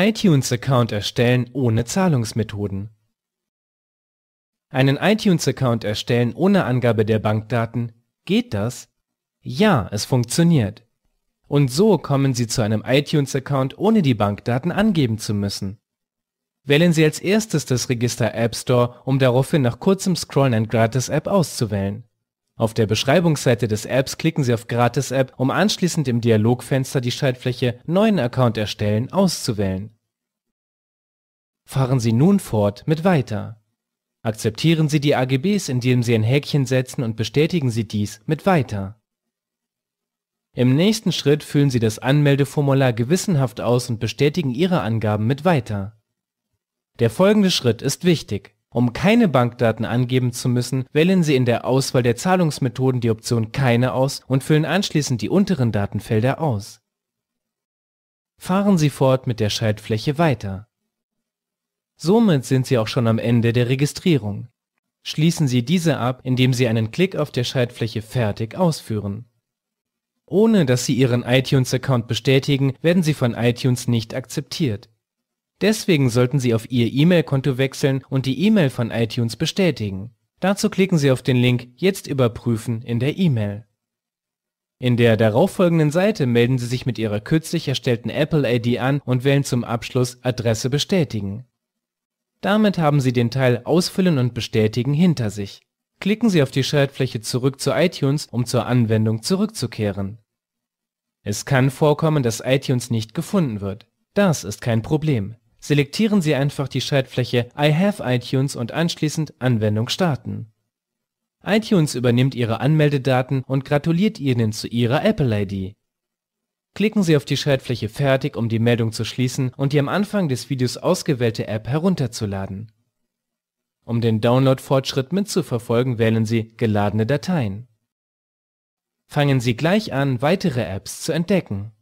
iTunes-Account erstellen ohne Zahlungsmethoden. Einen iTunes-Account erstellen ohne Angabe der Bankdaten, geht das? Ja, es funktioniert. Und so kommen Sie zu einem iTunes-Account ohne die Bankdaten angeben zu müssen. Wählen Sie als erstes das Register App Store, um daraufhin nach kurzem Scrollen ein Gratis-App auszuwählen. Auf der Beschreibungsseite des Apps klicken Sie auf Gratis App, um anschließend im Dialogfenster die Schaltfläche Neuen Account erstellen auszuwählen. Fahren Sie nun fort mit Weiter. Akzeptieren Sie die AGBs, indem Sie ein Häkchen setzen und bestätigen Sie dies mit Weiter. Im nächsten Schritt füllen Sie das Anmeldeformular gewissenhaft aus und bestätigen Ihre Angaben mit Weiter. Der folgende Schritt ist wichtig. Um keine Bankdaten angeben zu müssen, wählen Sie in der Auswahl der Zahlungsmethoden die Option Keine aus und füllen anschließend die unteren Datenfelder aus. Fahren Sie fort mit der Schaltfläche weiter. Somit sind Sie auch schon am Ende der Registrierung. Schließen Sie diese ab, indem Sie einen Klick auf der Schaltfläche Fertig ausführen. Ohne dass Sie Ihren iTunes-Account bestätigen, werden Sie von iTunes nicht akzeptiert. Deswegen sollten Sie auf Ihr E-Mail-Konto wechseln und die E-Mail von iTunes bestätigen. Dazu klicken Sie auf den Link Jetzt überprüfen in der E-Mail. In der darauffolgenden Seite melden Sie sich mit Ihrer kürzlich erstellten Apple ID an und wählen zum Abschluss Adresse bestätigen. Damit haben Sie den Teil Ausfüllen und Bestätigen hinter sich. Klicken Sie auf die Schaltfläche Zurück zu iTunes, um zur Anwendung zurückzukehren. Es kann vorkommen, dass iTunes nicht gefunden wird. Das ist kein Problem. Selektieren Sie einfach die Schaltfläche I have iTunes und anschließend Anwendung starten. iTunes übernimmt Ihre Anmeldedaten und gratuliert Ihnen zu Ihrer Apple ID. Klicken Sie auf die Schaltfläche Fertig, um die Meldung zu schließen und die am Anfang des Videos ausgewählte App herunterzuladen. Um den Download-Fortschritt mitzuverfolgen, wählen Sie Geladene Dateien. Fangen Sie gleich an, weitere Apps zu entdecken